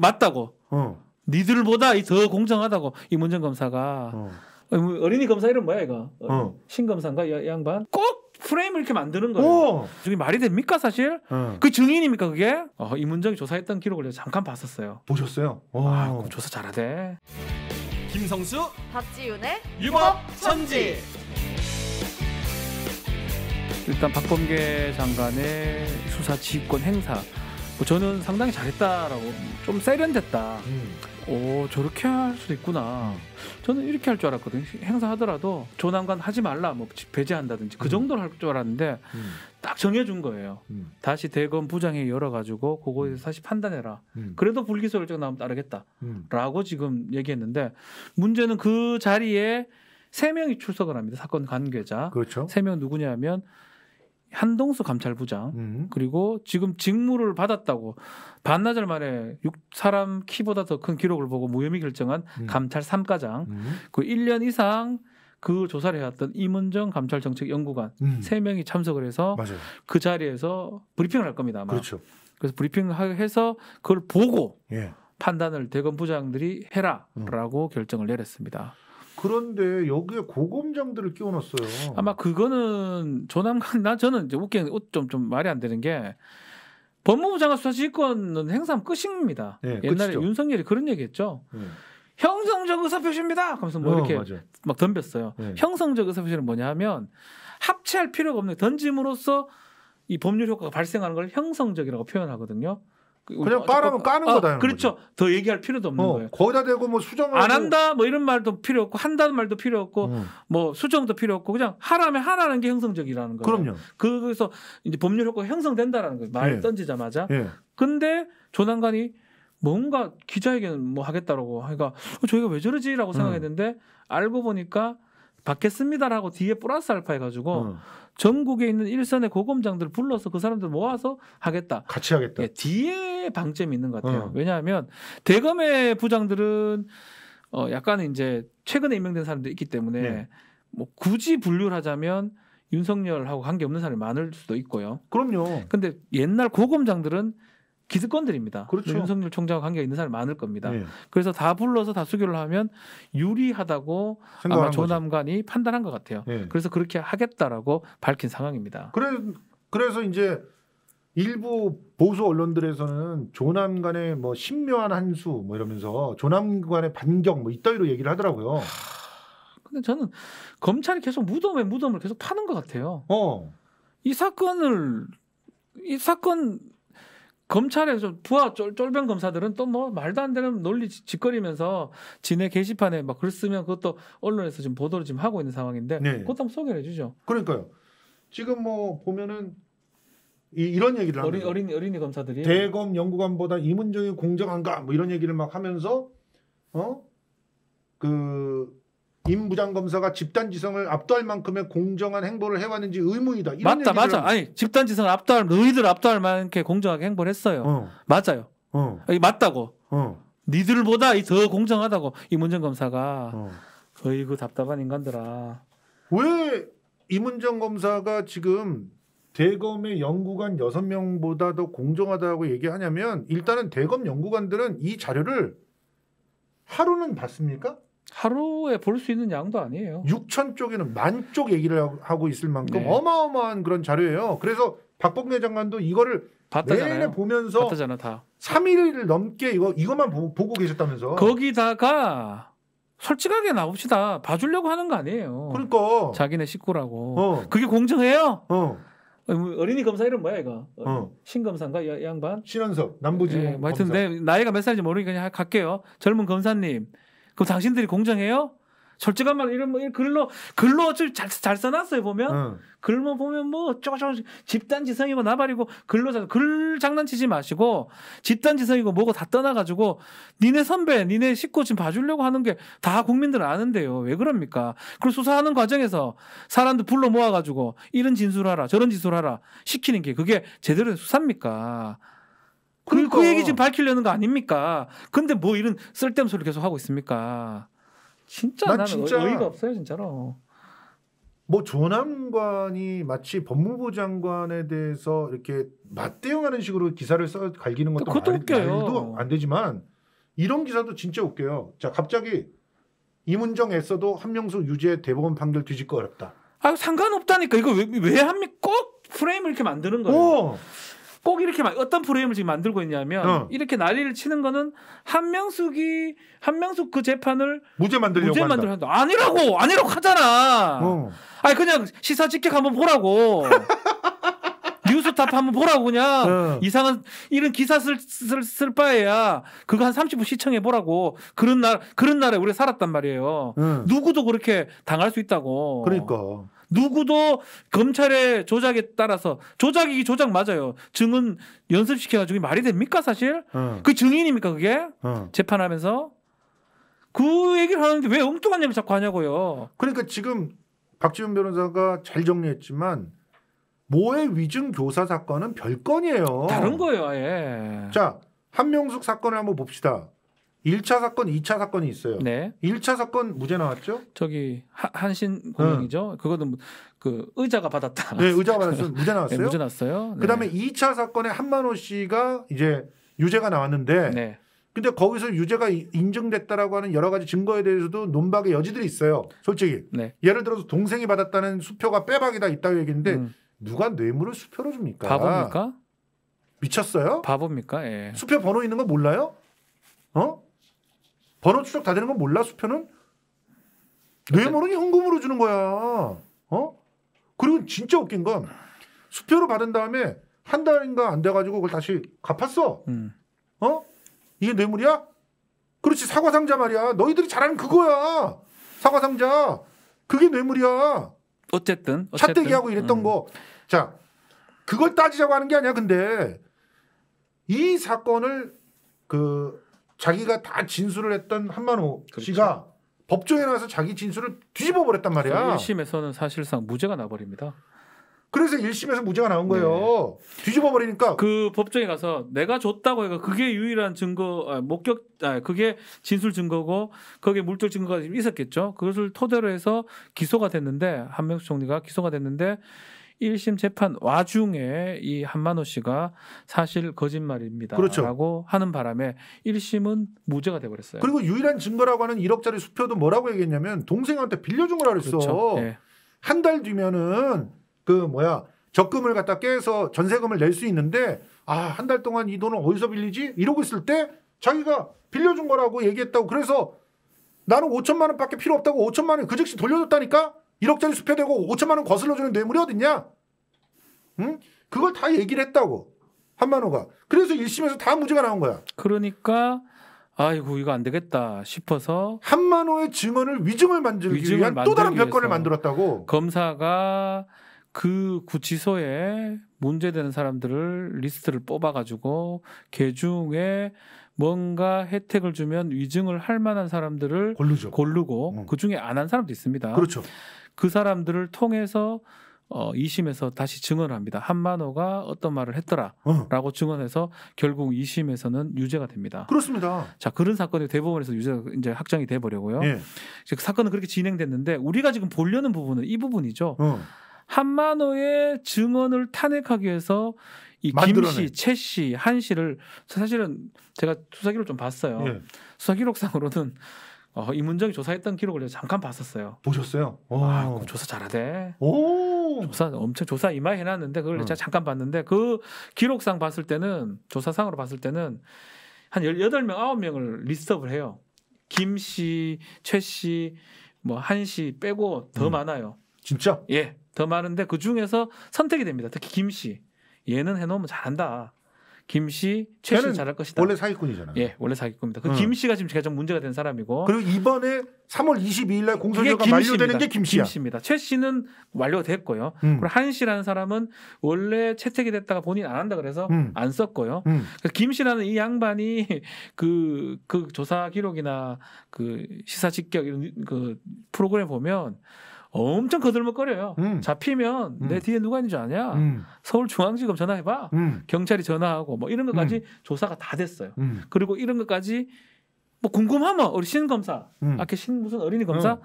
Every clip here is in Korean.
맞다고. 어. 니들보다 더 공정하다고 이 문정 검사가 어. 어 뭐 린이 검사 이름 뭐야 이거 어. 어. 신 검사인가 양반 꼭 프레임을 이렇게 만드는 거예요. 저게 어. 말이 됩니까 사실? 어. 그 증인입니까 그게? 어, 이문정이 조사했던 기록을 잠깐 봤었어요. 보셨어요? 아, 조사 잘하대. 김성수, 박지윤의 유법 천지. 일단 박범계 장관의 수사 지휘권 행사 뭐 저는 상당히 잘했다라고 좀 세련됐다. 음. 오 어, 저렇게 할 수도 있구나. 저는 이렇게 할 줄 알았거든요. 행사하더라도 조남관 하지 말라, 뭐 배제한다든지 그 음. 정도로 할 줄 알았는데 음. 딱 정해준 거예요. 음. 다시 대검 부장에 열어가지고 그거에 서 음. 다시 판단해라. 음. 그래도 불기소를정 나오면 따르겠다라고 지금 얘기했는데 문제는 그 자리에 세 명이 출석을 합니다. 사건 관계자. 그렇죠. 세명 누구냐면 한동수 감찰부장 음. 그리고 지금 직무를 받았다고 반나절 만에 6 사람 키보다 더 큰 기록을 보고 무혐의 결정한 음. 감찰 3과장 음. 그 1년 이상 그 조사를 해왔던 이문정 감찰정책 연구관 음. 3명이 참석을 해서 맞아요. 그 자리에서 브리핑을 할 겁니다. 아마. 그렇죠. 그래서 브리핑해서 을 그걸 보고 예. 판단을 대검 부장들이 해라라고 음. 결정을 내렸습니다. 그런데 여기에 고검장들을 끼워넣었어요. 아마 그거는 조남관 나 저는 이제 웃기는 좀좀 좀 말이 안 되는 게 법무부 장관 수사 지휘권은 행사하면 끝입니다. 네, 옛날에 끝이죠. 윤석열이 그런 얘기했죠. 네. 형성적 의사표시입니다. 하면서 뭐 어, 이렇게 맞아. 막 덤볐어요. 네. 형성적 의사표시는 뭐냐 하면 합체할 필요가 없는 던짐으로써 이 법률 효과가 발생하는 걸 형성적이라고 표현하거든요. 그 그냥 까라면 그 까는 어, 거다. 그렇죠. 거죠. 더 얘기할 필요도 없는 어, 거예요. 거기다 대고 뭐 수정을 안 한다 뭐 이런 말도 필요 없고 한다는 말도 필요 없고 음. 뭐 수정도 필요 없고 그냥 하라면 하라는 게 형성적이라는 거예요. 그럼요. 그래서 이제 법률 효과가 형성된다라는 거예요. 말 예. 던지자마자. 예. 근데 조난관이 뭔가 기자회견 뭐 하겠다라고 하니까 어, 저희가 왜 저러지라고 음. 생각했는데 음. 알고 보니까 받겠습니다라고 뒤에 플러스 알파 해가지고 음. 전국에 있는 일선의 고검장들을 불러서 그 사람들 모아서 하겠다. 같이 하겠다. 예, 뒤에 방점이 있는 것 같아요. 음. 왜냐하면 대검의 부장들은 어 약간 이제 최근에 임명된 사람도 있기 때문에 네. 뭐 굳이 분류를 하자면 윤석열하고 관계 없는 사람이 많을 수도 있고요. 그럼요. 근데 옛날 고검장들은 기득권들입니다. 그렇죠. 윤석열 총장과 관계가 있는 사람이 많을 겁니다. 예. 그래서 다 불러서 다 수교를 하면 유리하다고 아마 조남관이 판단한 것 같아요. 예. 그래서 그렇게 하겠다라고 밝힌 상황입니다. 그래, 그래서 이제 일부 보수 언론들에서는 조남관의 뭐 신묘한 한수 뭐 이러면서 조남관의 반격 뭐 이따위로 얘기를 하더라고요. 근데 저는 검찰이 계속 무덤에 무덤을 계속 파는 것 같아요. 어. 이 사건을 이 사건 검찰에서 부하 쫄, 쫄병 검사들은 또 뭐 말도 안 되는 논리 짓거리면서 지네 게시판에 막 글 쓰면 그것도 언론에서 지금 보도를 지금 하고 있는 상황인데 네. 그것도 한번 소개를 해주죠. 그러니까요. 지금 뭐 보면은 이, 런 얘기를 어린, 합니다. 어린 어린이 검사들이 대검 연구관보다 이문정이 공정한가 뭐 이런 얘기를 막 하면서 어그 임 부장검사가 집단지성을 압도할 만큼의 공정한 행보를 해왔는지 의문이다. 맞다, 맞아. 아니 집단지성을 압도할 너희들 압도할 만큼 공정하게 행보를 했어요. 어. 맞아요. 어. 아니, 맞다고. 어. 니들보다 더 공정하다고 이문정 검사가. 어. 어이구 그 답답한 인간들아. 왜 이문정 검사가 지금 대검의 연구관 여 명보다더 공정하다고 얘기하냐면 일단은 대검 연구관들은 이 자료를 하루는 봤습니까? 하루에 볼 수 있는 양도 아니에요. 6천 쪽에는 만 쪽 얘기를 하고 있을 만큼 네. 어마어마한 그런 자료예요. 그래서 박봉계 장관도 이거를 봤다잖아요. 매일 보면서 봤다잖아 다. 3일 넘게 이거 이것만 보, 고 계셨다면서. 거기다가 솔직하게 나옵시다. 봐주려고 하는 거 아니에요. 그러니까 자기네 식구라고. 어. 그게 공정해요? 어. 어 어린이 검사 이름 뭐야 이거? 어. 신검사인가 양반? 신원섭 남부지검. 예, 뭐 하여튼 검사. 내 나이가 몇 살인지 모르니까 그냥 갈게요. 젊은 검사님 그럼 당신들이 공정해요? 솔직한말 이런 뭐 글로 글로 어잘잘잘 써놨어요 보면 응. 글만 보면 뭐 쪼쪼 금금 집단 지성이고 나발이고 글로 잘, 글 장난치지 마시고 집단 지성이고 뭐고 다 떠나가지고 니네 선배 니네 식구 지금 봐주려고 하는 게 다 국민들 아는데요 왜 그럽니까? 그리고 수사하는 과정에서 사람들 불러 모아가지고 이런 진술하라 저런 진술하라 시키는 게 그게 제대로 수사입니까? 그, 그 그러니까. 얘기 지금 밝히려는 거 아닙니까? 근데 뭐 이런 쓸데없는 소리 계속 하고 있습니까? 진짜 나는 진짜 어이가 없어요, 진짜로. 뭐 조남관이 마치 법무부 장관에 대해서 이렇게 맞대응하는 식으로 기사를 써 갈기는 것도 그것도 말, 웃겨요. 말도 안 되지만 이런 기사도 진짜 웃겨요. 자 갑자기 이문정 애써도 한명수 유죄 대법원 판결 뒤집기 어렵다. 아 상관없다니까 이거 왜, 왜 합니까? 꼭 프레임을 이렇게 만드는 거예요. 오. 어. 꼭 이렇게 어떤 프레임을 지금 만들고 있냐면 어. 이렇게 난리를 치는 거는 한명숙이 한명숙 그 재판을 무죄 만들려고 무죄 만들 한다. 아니라고 아니라고 하잖아. 어. 아니 그냥 시사 직격 한번 보라고. 뉴스탑 한번 보라고 그냥 어. 이상한 이런 기사 쓸, 쓸, 쓸 바에야 그거 한 30분 시청해 보라고 그런 날 그런 날에 우리 살았단 말이에요. 응. 누구도 그렇게 당할 수 있다고. 그러니까. 누구도 검찰의 조작에 따라서 조작이 조작 맞아요. 증은 연습시켜가지고 말이 됩니까 사실? 어. 그 증인입니까 그게 어. 재판하면서 그 얘기를 하는데 왜 엉뚱한 얘기를 자꾸 하냐고요. 그러니까 지금 박지훈 변호사가 잘 정리했지만 모의 위증 교사 사건은 별건이에요. 다른 거예요, 아예. 자 한명숙 사건을 한번 봅시다. 1차 사건, 2차 사건이 있어요. 네. 1차 사건 무죄 나왔죠? 저기 한신 고명이죠. 네. 그거는 뭐, 그 의자가 받았다. 네, 의자가 받았어요. 무죄 나왔어요. 네, 무죄 났어요. 네. 그다음에 2차 사건에 한만호 씨가 이제 유죄가 나왔는데 네. 근데 거기서 유죄가 인정됐다라고 하는 여러 가지 증거에 대해서도 논박의 여지들이 있어요. 솔직히. 네. 예를 들어서 동생이 받았다는 수표가 빼박이다 있다고 얘기했는데 음. 누가 뇌물을 수표로 줍니까? 바보입니까? 미쳤어요? 바보입니까? 예. 수표 번호 있는 거 몰라요? 어? 번호 추적 다 되는 건 몰라 수표는? 뇌모르 현금으로 주는 거야. 어? 그리고 진짜 웃긴 건 수표로 받은 다음에 한 달인가 안 돼가지고 그걸 다시 갚았어. 음. 어? 이게 뇌물이야? 그렇지 사과 상자 말이야. 너희들이 잘하는 그거야. 사과 상자. 그게 뇌물이야. 어쨌든, 어쨌든. 차떼기하고 이랬던 음. 거. 자, 그걸 따지자고 하는 게 아니야. 근데 이 사건을 그 자기가 다 진술을 했던 한만호 그렇죠. 씨가 법정에 나와서 자기 진술을 뒤집어 버렸단 말이야. 1심에서는 사실상 무죄가 나버립니다. 그래서 1심에서 무죄가 나온 거예요. 네. 뒤집어 버리니까 그 법정에 가서 내가 줬다고 해가 그게 유일한 증거 아, 목격 아 그게 진술 증거고 거기에 물질 증거가 있었겠죠. 그것을 토대로 해서 기소가 됐는데 한명수 총리가 기소가 됐는데 1심 재판 와중에 이 한만호 씨가 사실 거짓말입니다. 그렇죠. 라고 하는 바람에 1심은 무죄가 돼 버렸어요. 그리고 유일한 증거라고 하는 1억짜리 수표도 뭐라고 얘기했냐면 동생한테 빌려준 거라 그랬어. 그렇죠. 네. 예. 한달 뒤면은 그 뭐야 적금을 갖다 깨서 전세금을 낼 수 있는데 아 한 달 동안 이 돈을 어디서 빌리지 이러고 있을 때 자기가 빌려준 거라고 얘기했다고 그래서 나는 5천만 원밖에 필요 없다고 5천만 원 그 즉시 돌려줬다니까 1억짜리 수표되고 5천만 원 거슬러주는 뇌물이 어딨냐? 응? 그걸 다 얘기를 했다고. 한만호가. 그래서 1심에서 다 무죄가 나온 거야. 그러니까 아이고 이거 안 되겠다 싶어서 한만호의 증언을 위증을 만들기 위증을 위한 만들기 또 다른 별건을 만들었다고. 검사가 그 구치소에 문제되는 사람들을 리스트를 뽑아가지고 개 중에 뭔가 혜택을 주면 위증을 할 만한 사람들을 고르죠. 고르고 응. 그 중에 안 한 사람도 있습니다. 그렇죠. 그 사람들을 통해서 어, 2심에서 다시 증언합니다. 을 한만호가 어떤 말을 했더라라고 어. 증언해서 결국 2심에서는 유죄가 됩니다. 그렇습니다. 자 그런 사건이 대법원에서 유죄 이제 확정이 돼 버려고요. 예. 즉 사건은 그렇게 진행됐는데 우리가 지금 보려는 부분은 이 부분이죠. 어. 한만호의 증언을 탄핵하기 위해서 이 김씨, 채씨, 한씨를 사실은 제가 수사 기록 좀 봤어요. 예. 수사 기록상으로는 어, 이문정 조사했던 기록을 잠깐 봤었어요. 보셨어요? 아, 조사 잘하대. 오. 조사 엄청 조사 이마에 해놨는데 그걸 음. 제가 잠깐 봤는데 그 기록상 봤을 때는 조사상으로 봤을 때는 한 18명, 9명을 리스트업을 해요. 김 씨, 최 씨, 뭐 한 씨 빼고 더 음. 많아요. 진짜? 예. 더 많은데 그 중에서 선택이 됩니다. 특히 김 씨. 얘는 해놓으면 잘한다. 김씨 최씨 잘할 것이다. 원래 사기꾼이잖아요. 예, 원래 사기꾼입니다. 그 음. 김씨가 지금 제가 좀 문제가 된 사람이고. 그리고 이번에 3월 22일 날 공소시효가 만료되는 게 김씨야. 김씨입니다. 최씨는 완료 됐고요. 음. 그리고 한씨라는 사람은 원래 채택이 됐다가 본인 안 한다 그래서 음. 안 썼고요. 음. 그래서 김씨라는 이 양반이 그그 그 조사 기록이나 그 시사 직격 이런 그 프로그램 보면 엄청 거들먹거려요. 음. 잡히면 음. 내 뒤에 누가 있는 지 아냐? 음. 서울중앙지검 전화해봐. 음. 경찰이 전화하고 뭐 이런 것까지 음. 조사가 다 됐어요. 음. 그리고 이런 것까지 뭐 궁금하면 어린 신 검사, 아까 신 무슨 어린이 검사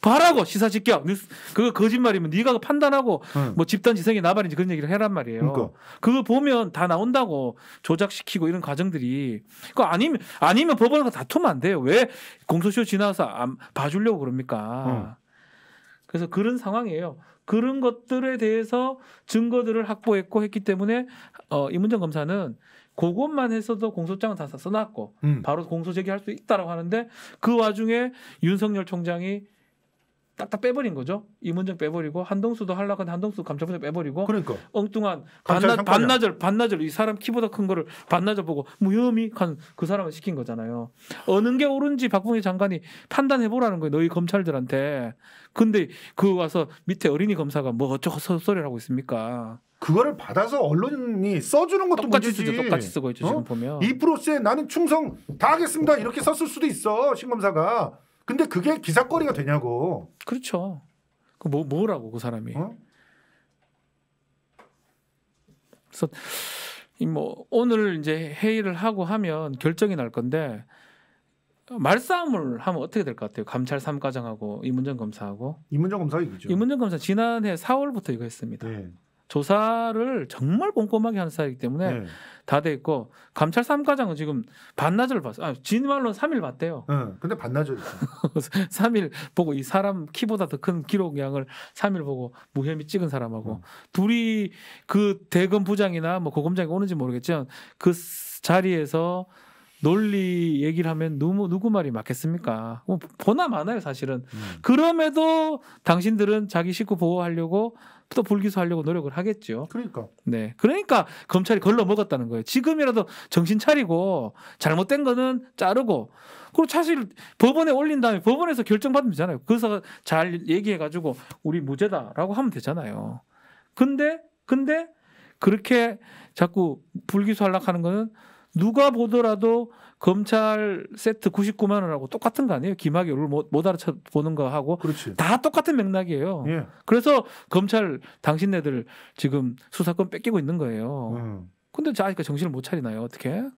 봐라고 시사 직격. 그거 거짓말이면 네가 그 판단하고 뭐 집단 지성이 나발인지 그런 얘기를 해란 말이에요. 그러니까. 그거 보면 다 나온다고 조작시키고 이런 과정들이 그 아니면 아니면 법원에서 다투면 안 돼요. 왜 공소시효 지나서 안 봐주려고 그럽니까? 그래서 그런 상황이에요. 그런 것들에 대해서 증거들을 확보했고 했기 때문에 어, 이문정 검사는 그것만 했어도 공소장은 다 써놨고 음. 바로 공소 제기할 수 있다라고 하는데 그 와중에 윤석열 총장이 딱딱 빼버린 거죠. 이문정 빼버리고 한동수도 하려고 한동수 감찰부장 빼버리고 그러니까. 엉뚱한 반나, 반나절 반나절 이 사람 키보다 큰 거를 반나절 보고 무혐의 한그 사람을 시킨 거잖아요. 어느 게 옳은지 박봉희 장관이 판단해 보라는 거예요. 너희 검찰들한테. 근데 그 와서 밑에 어린이 검사가 뭐 어쩌고 소리를 하고 있습니까? 그거를 받아서 언론이 써주는 것도 똑같이 문제지. 쓰죠. 똑같이 쓰고 있죠. 어? 지금 보면. 프로세 나는 충성 다하겠습니다. 이렇게 썼을 수도 있어. 신검사가. 근데 그게 기사거리가 되냐고. 그렇죠. 그 뭐 뭐라고 그 사람이. 어? 그래서 이 뭐 오늘 이제 회의를 하고 하면 결정이 날 건데 말싸움을 하면 어떻게 될 것 같아요? 감찰 삼과장하고 이문정 검사하고. 이문정 검사 이거죠. 이문정 검사 지난해 4월부터 이거 했습니다. 네. 조사를 정말 꼼꼼하게 하는 사이기 때문에 네. 다돼 있고 감찰 삼과장은 지금 반나절 봤어. 아, 진말로 3일 봤대요. 응. 근데 반나절. 3일 보고 이 사람 키보다 더 큰기록양을 3일 보고 무혐의 찍은 사람하고 응. 음. 둘이 그 대검 부장이나 뭐 고검장이 오는지 모르겠지만 그 자리에서 논리 얘기를 하면 누구, 누구 말이 맞겠습니까? 뭐 보나 마나요 사실은. 음. 그럼에도 당신들은 자기 식구 보호하려고 또 불기소하려고 노력을 하겠죠. 그러니까. 네. 그러니까 검찰이 걸러 먹었다는 거예요. 지금이라도 정신 차리고 잘못된 거는 자르고 그리고 사실 법원에 올린 다음에 법원에서 결정받으면 되잖아요. 그래서 잘 얘기해 가지고 우리 무죄다라고 하면 되잖아요. 근데 근데 그렇게 자꾸 불기소 할락하는 거는 누가 보더라도 검찰 세트 99만 원하고 똑같은 거 아니에요? 김학의를 못, 못 알아쳐 보는 거 하고 다 똑같은 맥락이에요. 예. 그래서 검찰 당신네들 지금 수사권 뺏기고 있는 거예요. 음. 근데 자니까 그러니까 정신을 못 차리나요? 어떻게?